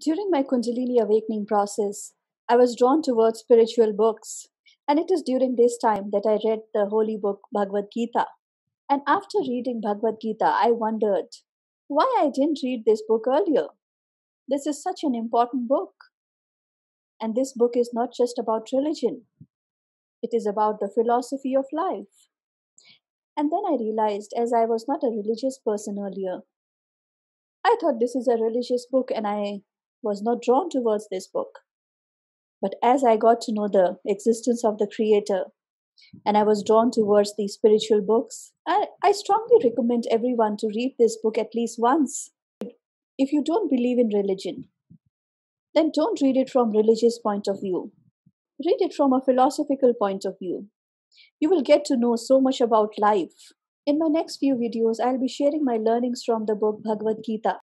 During my Kundalini awakening process, I was drawn towards spiritual books, and it is during this time that I read the holy book Bhagavad Gita. And after reading Bhagavad Gita, I wondered why I didn't read this book earlier. This is such an important book. And this book is not just about religion, it is about the philosophy of life. And then I realized, as I was not a religious person earlier, I thought this is a religious book and I was not drawn towards this book. But as I got to know the existence of the Creator and I was drawn towards these spiritual books, I, I strongly recommend everyone to read this book at least once. If you don't believe in religion, then don't read it from religious point of view. Read it from a philosophical point of view. You will get to know so much about life. In my next few videos, I'll be sharing my learnings from the book Bhagavad Gita.